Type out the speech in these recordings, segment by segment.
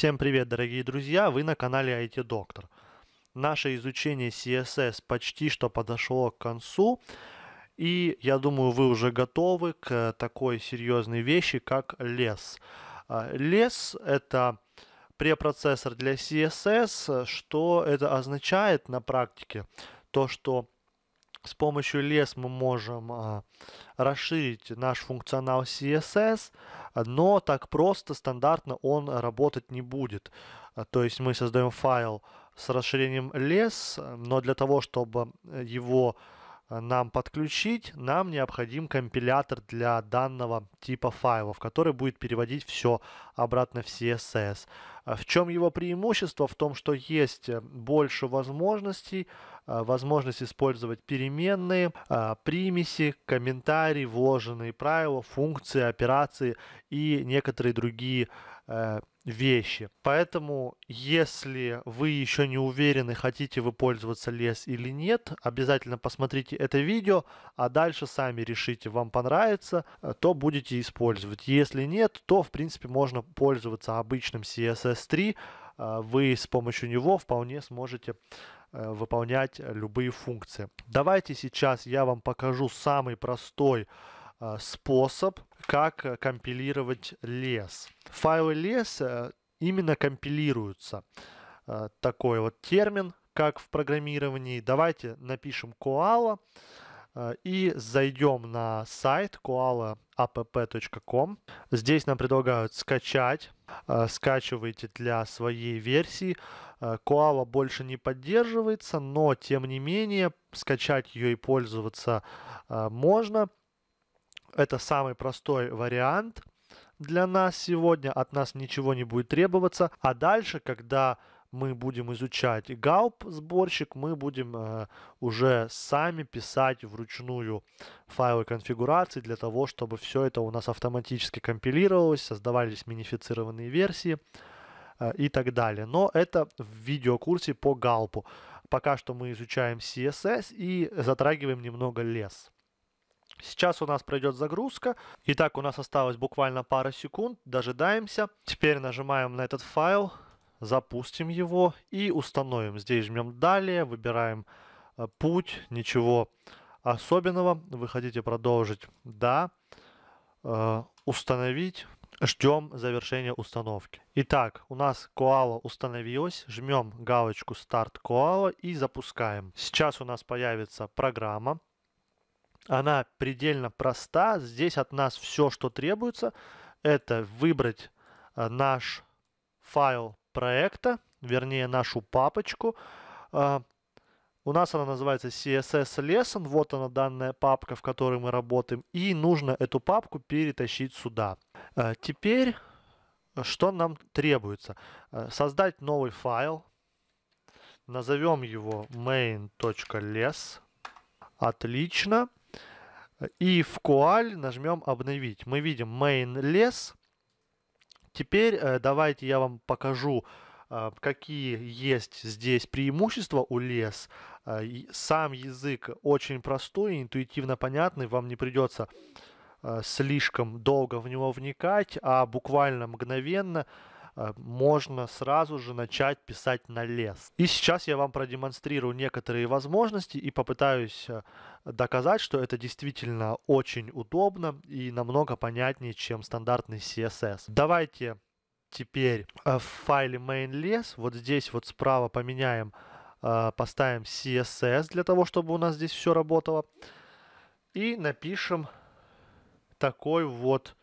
Всем привет, дорогие друзья! Вы на канале IT Доктор. Наше изучение CSS почти что подошло к концу. И я думаю, вы уже готовы к э, такой серьезной вещи, как лес. А, лес — это препроцессор для CSS. Что это означает на практике? То, что с помощью лес мы можем а, расширить наш функционал CSS, но так просто, стандартно он работать не будет. А, то есть мы создаем файл с расширением лес, но для того, чтобы его нам подключить, нам необходим компилятор для данного типа файлов, который будет переводить все обратно в CSS. А в чем его преимущество? В том, что есть э, больше возможностей, э, возможность использовать переменные, э, примеси, комментарии, вложенные правила, функции, операции и некоторые другие вещи. Поэтому, если вы еще не уверены, хотите вы пользоваться лес или нет, обязательно посмотрите это видео, а дальше сами решите, вам понравится, э, то будете использовать. Если нет, то, в принципе, можно пользоваться обычным CSS3, э, вы с помощью него вполне сможете э, выполнять любые функции. Давайте сейчас я вам покажу самый простой Э, способ, как э, компилировать лес. Файлы лес э, именно компилируются. Такой вот термин, как в программировании. Давайте напишем koala и зайдем на сайт koala.app.com. Здесь нам предлагают скачать. Скачивайте для своей версии. Koala больше не поддерживается, но тем не менее скачать ее и пользоваться можно. Это самый простой вариант для нас сегодня. От нас ничего не будет требоваться. А дальше, когда мы будем изучать галп сборщик, мы будем э, уже сами писать вручную файлы конфигурации для того, чтобы все это у нас автоматически компилировалось, создавались минифицированные версии э, и так далее. Но это в видеокурсе по галпу. Пока что мы изучаем CSS и затрагиваем немного лес. Сейчас у нас пройдет загрузка. Итак, у нас осталось буквально пара секунд. Дожидаемся. Теперь нажимаем на этот файл, запустим его и установим. Здесь жмем «Далее», выбираем э, путь, ничего особенного. Вы хотите продолжить? Да. Э, установить. Ждем завершения установки. Итак, у нас коала установилась. Жмем галочку «Старт коала» и запускаем. Сейчас у нас появится программа. Она предельно проста. Здесь от нас все, что требуется, это выбрать а, наш файл проекта, вернее нашу папочку. А, у нас она называется CSS Lesson. Вот она данная папка, в которой мы работаем. И нужно эту папку перетащить сюда. А, теперь, что нам требуется? Создать новый файл. Назовем его main.less Отлично. И в Коаль нажмем обновить. Мы видим main лес. Теперь э, давайте я вам покажу, э, какие есть здесь преимущества у лес. Э, сам язык очень простой, интуитивно понятный, вам не придется слишком долго в него вникать, а буквально мгновенно Э, можно сразу же начать писать на лес. И сейчас я вам продемонстрирую некоторые возможности и попытаюсь э, доказать, что это действительно очень удобно и намного понятнее, чем стандартный CSS. Давайте теперь э, в файле main.les вот здесь вот справа поменяем, поставим CSS для того, чтобы у нас здесь все работало. И напишем такой вот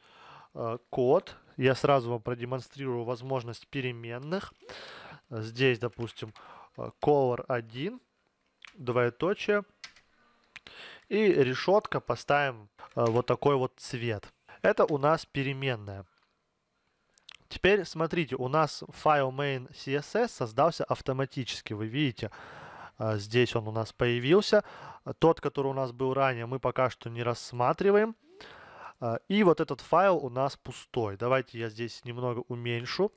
код, я сразу вам продемонстрирую возможность переменных. Здесь, допустим, э, color 1, двоеточие. И решетка поставим э, вот такой вот цвет. Это у нас переменная. Теперь смотрите, у нас файл main CSS создался автоматически, вы видите. Э, здесь он у нас появился. Тот, который у нас был ранее, мы пока что не рассматриваем. А, и вот этот файл у нас пустой. Давайте я здесь немного уменьшу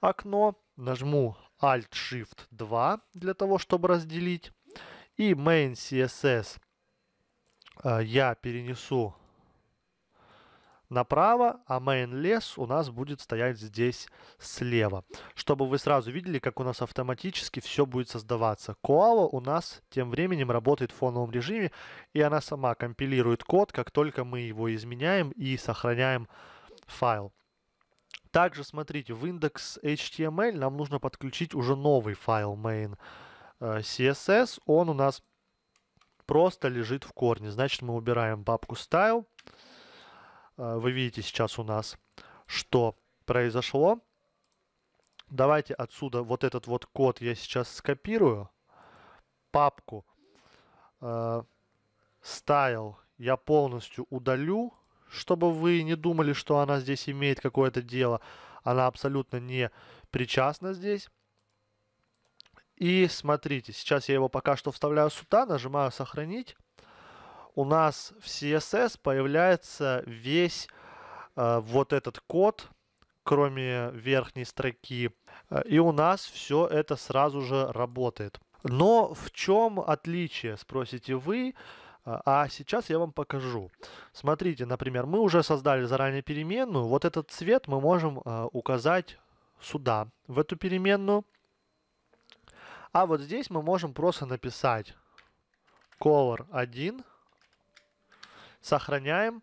окно. Нажму Alt-Shift 2 для того, чтобы разделить. И main CSS а, я перенесу направо, а main лес у нас будет стоять здесь слева. Чтобы вы сразу видели, как у нас автоматически все будет создаваться. Koala у нас тем временем работает в фоновом режиме, и она сама компилирует код, как только мы его изменяем и сохраняем файл. Также, смотрите, в index.html нам нужно подключить уже новый файл main э, CSS. Он у нас просто лежит в корне. Значит, мы убираем папку style, Э, вы видите сейчас у нас, что произошло. Давайте отсюда вот этот вот код я сейчас скопирую. Папку э, style я полностью удалю, чтобы вы не думали, что она здесь имеет какое-то дело. Она абсолютно не причастна здесь. И смотрите, сейчас я его пока что вставляю сюда, нажимаю сохранить у нас в CSS появляется весь э, вот этот код, кроме верхней строки. Э, и у нас все это сразу же работает. Но в чем отличие, спросите вы? Э, а сейчас я вам покажу. Смотрите, например, мы уже создали заранее переменную. Вот этот цвет мы можем э, указать сюда, в эту переменную. А вот здесь мы можем просто написать color 1 сохраняем.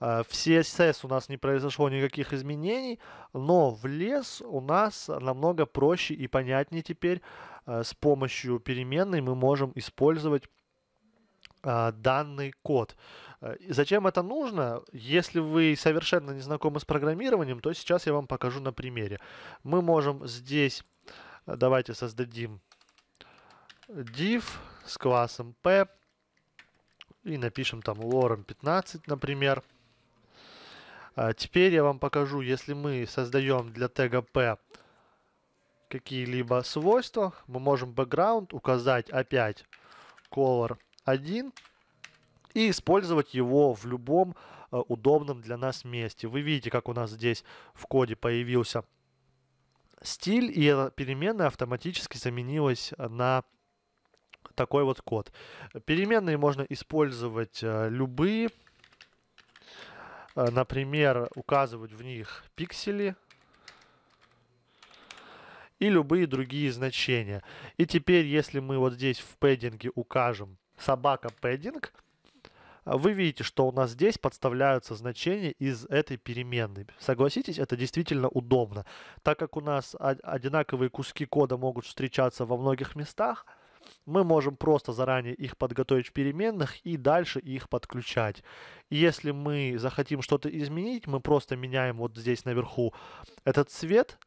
Э, в CSS у нас не произошло никаких изменений, но в лес у нас намного проще и понятнее теперь. Э, с помощью переменной мы можем использовать э, данный код. Зачем это нужно? Если вы совершенно не знакомы с программированием, то сейчас я вам покажу на примере. Мы можем здесь, давайте создадим div с классом p, и напишем там lorem 15, например. А теперь я вам покажу, если мы создаем для тега p какие-либо свойства, мы можем background указать опять color 1 и использовать его в любом э, удобном для нас месте. Вы видите, как у нас здесь в коде появился стиль, и эта переменная автоматически заменилась на такой вот код. Переменные можно использовать э, любые. Э, например, указывать в них пиксели и любые другие значения. И теперь, если мы вот здесь в пэддинге укажем собака пэддинг, вы видите, что у нас здесь подставляются значения из этой переменной. Согласитесь, это действительно удобно. Так как у нас одинаковые куски кода могут встречаться во многих местах, мы можем просто заранее их подготовить в переменных и дальше их подключать. И если мы захотим что-то изменить, мы просто меняем вот здесь наверху этот цвет,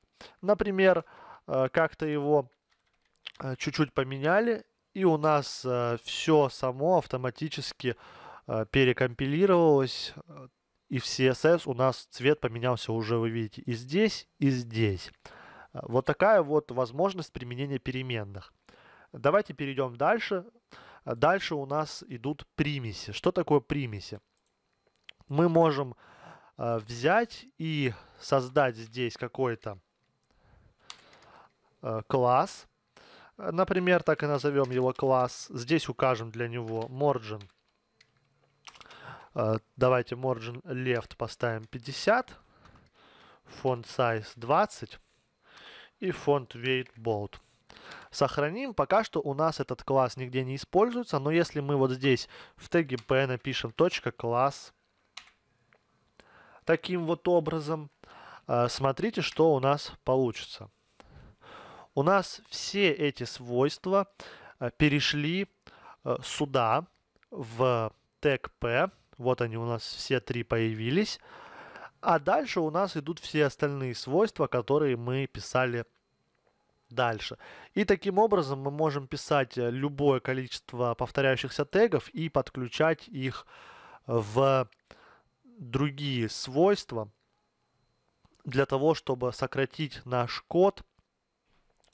например, э, как-то его э, чуть-чуть поменяли, и у нас э, все само автоматически перекомпилировалось, и в CSS у нас цвет поменялся уже, вы видите, и здесь, и здесь. Вот такая вот возможность применения переменных. Давайте перейдем дальше. Дальше у нас идут примеси. Что такое примеси? Мы можем э, взять и создать здесь какой-то э, класс. Например, так и назовем его класс. Здесь укажем для него margin. Э, давайте margin left поставим 50. Font size 20. И font weight bold сохраним. Пока что у нас этот класс нигде не используется, но если мы вот здесь в теге p напишем .класс таким вот образом, э, смотрите, что у нас получится. У нас все эти свойства э, перешли э, сюда, в тег p. Вот они у нас все три появились. А дальше у нас идут все остальные свойства, которые мы писали дальше. И таким образом мы можем писать э, любое количество повторяющихся тегов и подключать их э, в другие свойства для того, чтобы сократить наш код,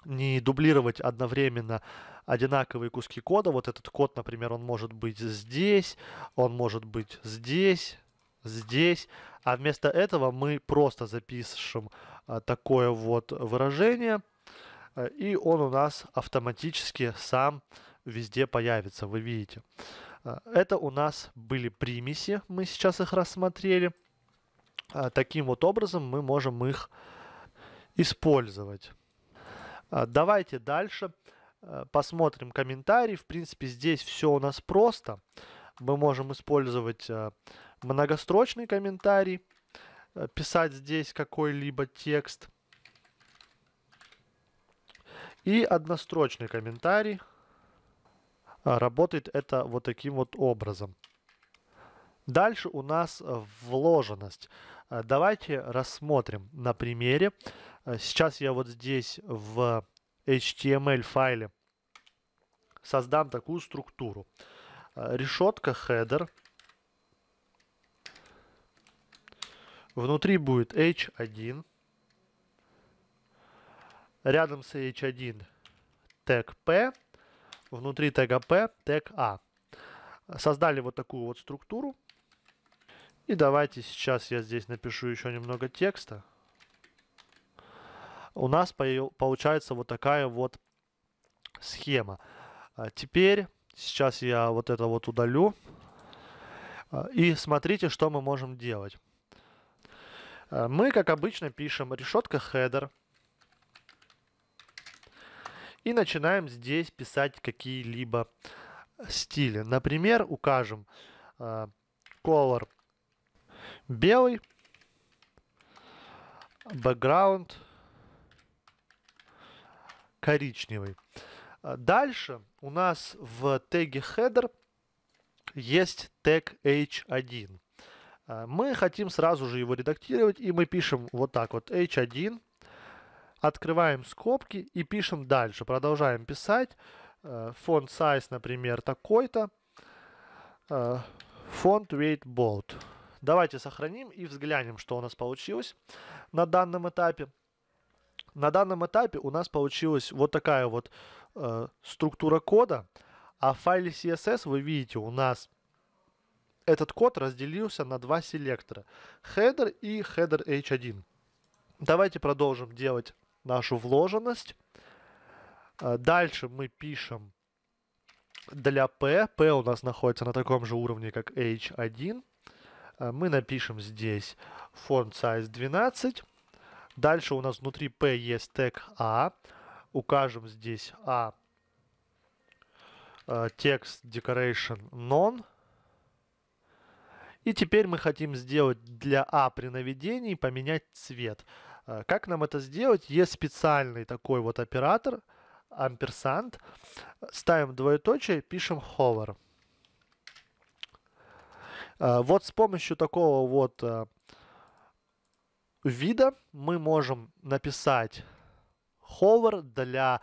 не дублировать одновременно одинаковые куски кода. Вот этот код, например, он может быть здесь, он может быть здесь, здесь. А вместо этого мы просто запишем э, такое вот выражение – Э, и он у нас автоматически сам везде появится, вы видите. Э, это у нас были примеси, мы сейчас их рассмотрели. Э, таким вот образом мы можем их использовать. Давайте дальше посмотрим комментарии. В принципе, здесь все у нас просто. Мы можем использовать многострочный комментарий, писать здесь какой-либо текст – и однострочный комментарий. А, работает это вот таким вот образом. Дальше у нас э, вложенность. А, давайте рассмотрим на примере. А, сейчас я вот здесь в HTML файле создам такую структуру. Решетка header. Внутри будет h1. Рядом с h1 тег p, внутри тега p тег a. А. Создали вот такую вот структуру. И давайте сейчас я здесь напишу еще немного текста. У нас получается вот такая вот схема. А теперь, сейчас я вот это вот удалю. А, и смотрите, что мы можем делать. Мы, как обычно, пишем решетка header. И начинаем здесь писать какие-либо стили. Например, укажем э, color белый, background коричневый. Дальше у нас в теге header есть тег h1. Э, мы хотим сразу же его редактировать, и мы пишем вот так вот h1 открываем скобки и пишем дальше. Продолжаем писать. Э, font size, например, такой-то. Э, font weight bold. Давайте сохраним и взглянем, что у нас получилось на данном этапе. На данном этапе у нас получилась вот такая вот э, структура кода, а в файле CSS вы видите у нас этот код разделился на два селектора. Header и header h1. Давайте продолжим делать нашу вложенность. Э, дальше мы пишем для P. P у нас находится на таком же уровне, как H1. Э, мы напишем здесь font size 12. Дальше у нас внутри P есть тег A. А. Укажем здесь A. А, э, текст decoration none. И теперь мы хотим сделать для a а при наведении поменять цвет. Э, как нам это сделать? Есть специальный такой вот оператор, амперсант. Ставим двоеточие, пишем hover. Э, вот с помощью такого вот э, вида мы можем написать hover для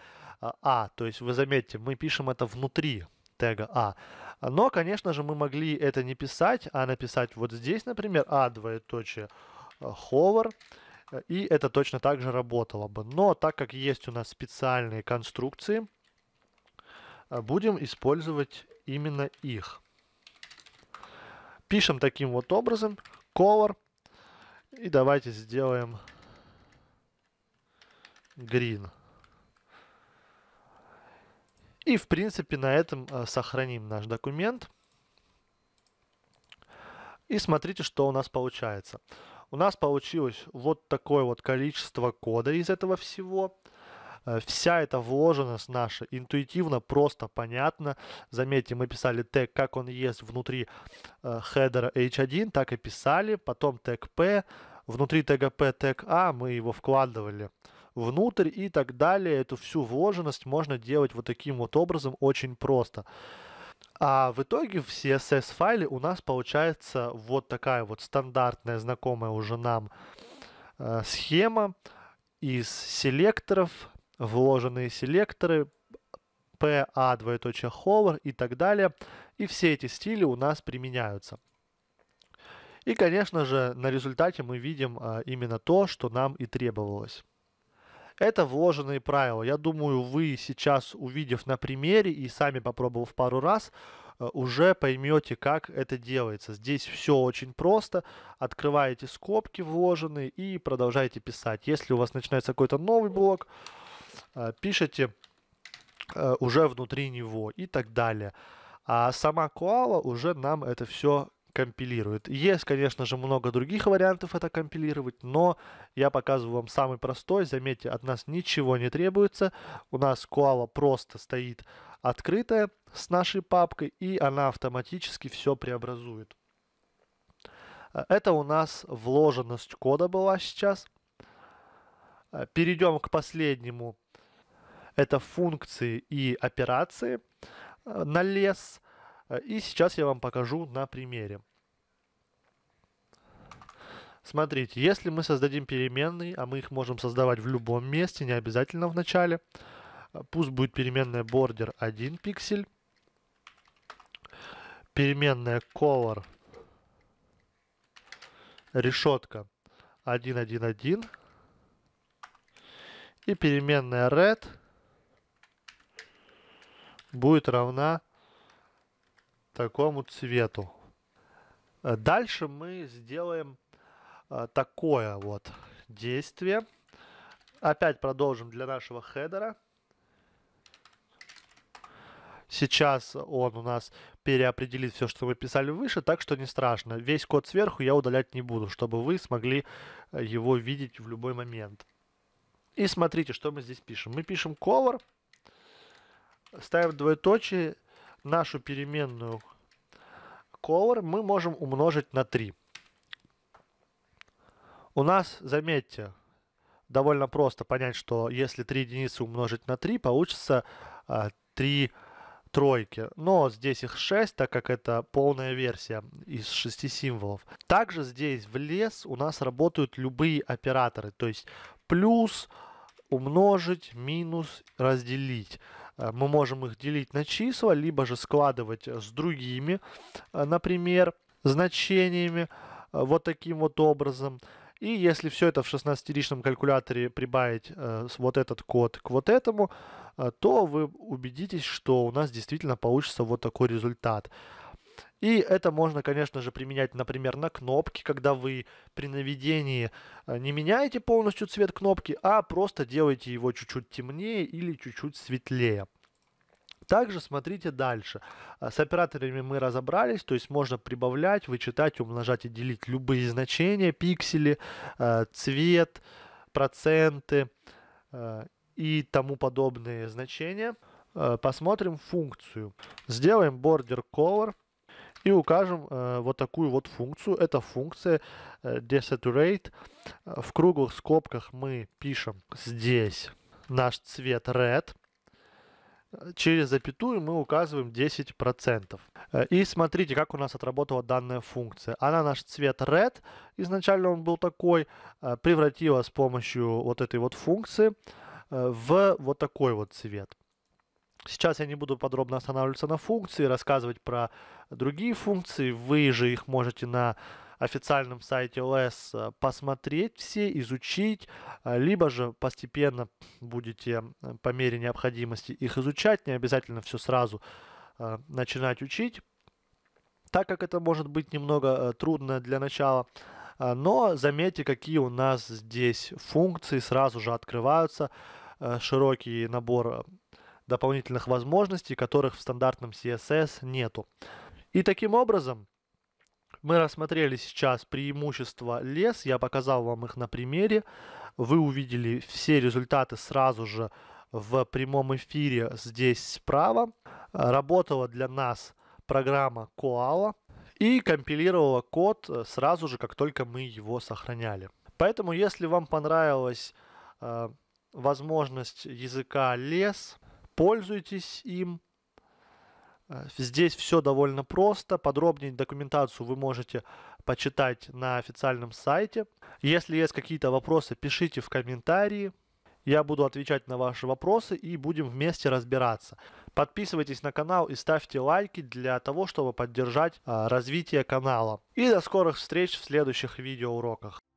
а. То есть вы заметите, мы пишем это внутри тега а. Но, конечно же, мы могли это не писать, а написать вот здесь, например, а двоеточие hover. Э, и это точно так же работало бы. Но так как есть у нас специальные конструкции, э, будем использовать именно их. Пишем таким вот образом color и давайте сделаем green. И в принципе на этом э, сохраним наш документ. И смотрите, что у нас получается. У нас получилось вот такое вот количество кода из этого всего. Э, вся эта вложенность наша интуитивно, просто понятно. Заметьте, мы писали тег, как он есть внутри э, хедера h1, так и писали. Потом тег p, внутри тега p тег a, «А», мы его вкладывали внутрь и так далее. Эту всю вложенность можно делать вот таким вот образом очень просто. А в итоге в CSS-файле у нас получается вот такая вот стандартная, знакомая уже нам э, схема из селекторов, вложенные селекторы, PA, двоеточие hover и так далее. И все эти стили у нас применяются. И, конечно же, на результате мы видим э, именно то, что нам и требовалось. Это вложенные правила. Я думаю, вы сейчас, увидев на примере и сами попробовав пару раз, э, уже поймете, как это делается. Здесь все очень просто. Открываете скобки вложенные и продолжаете писать. Если у вас начинается какой-то новый блок, э, пишите э, уже внутри него и так далее. А сама куала уже нам это все компилирует. Есть, конечно же, много других вариантов это компилировать, но я показываю вам самый простой. Заметьте, от нас ничего не требуется. У нас Koala просто стоит открытая с нашей папкой, и она автоматически все преобразует. Это у нас вложенность кода была сейчас. Перейдем к последнему. Это функции и операции э, на лес. Э, и сейчас я вам покажу на примере. Смотрите, если мы создадим переменные, а мы их можем создавать в любом месте, не обязательно в начале. Э, пусть будет переменная border 1 пиксель, переменная color решетка 1.1.1 и переменная red будет равна 1.1.1 такому цвету. Э, дальше мы сделаем э, такое вот действие. Опять продолжим для нашего хедера. Сейчас он у нас переопределит все, что мы писали выше, так что не страшно. Весь код сверху я удалять не буду, чтобы вы смогли э, его видеть в любой момент. И смотрите, что мы здесь пишем. Мы пишем cover, ставим двоеточие нашу переменную color мы можем умножить на 3. У нас, заметьте, довольно просто понять, что если 3 единицы умножить на 3, получится 3 а, тройки. Но здесь их 6, так как это полная версия из 6 символов. Также здесь в лес у нас работают любые операторы, то есть плюс, умножить, минус, разделить. Э, мы можем их делить на числа, либо же складывать э, с другими, э, например, значениями, вот таким вот образом. И если все это в 16-ричном калькуляторе прибавить э, вот этот код к вот этому, э, то вы убедитесь, что у нас действительно получится вот такой результат. И это можно, конечно же, применять, например, на кнопки, когда вы при наведении э, не меняете полностью цвет кнопки, а просто делаете его чуть-чуть темнее или чуть-чуть светлее. Также смотрите дальше. Э, с операторами мы разобрались, то есть можно прибавлять, вычитать, умножать и делить любые значения, пиксели, э, цвет, проценты и тому подобные значения. Посмотрим функцию. Сделаем border color и укажем э, вот такую вот функцию. Это функция э, desaturate. В круглых скобках мы пишем здесь наш цвет red. Через запятую мы указываем 10%. Э, и смотрите, как у нас отработала данная функция. Она наш цвет red, изначально он был такой, э, превратила с помощью вот этой вот функции э, в вот такой вот цвет. Сейчас я не буду подробно останавливаться на функции, рассказывать про другие функции. Вы же их можете на официальном сайте OS э, посмотреть все, изучить, э, либо же постепенно будете э, по мере необходимости их изучать, не обязательно все сразу начинать учить, так как это может быть немного трудно для начала. Но заметьте, какие у нас здесь функции сразу же открываются, широкий набор дополнительных возможностей, которых в стандартном CSS нету. И таким образом мы рассмотрели сейчас преимущества лес, я показал вам их на примере. Вы увидели все результаты сразу же в прямом эфире здесь справа. Работала для нас программа Koala и компилировала код сразу же, как только мы его сохраняли. Поэтому, если вам понравилась э, возможность языка лес, пользуйтесь им. Э, здесь все довольно просто. Подробнее документацию вы можете почитать на официальном сайте. Если есть какие-то вопросы, пишите в комментарии. Я буду отвечать на ваши вопросы и будем вместе разбираться. Подписывайтесь на канал и ставьте лайки для того, чтобы поддержать э, развитие канала. И до скорых встреч в следующих видеоуроках.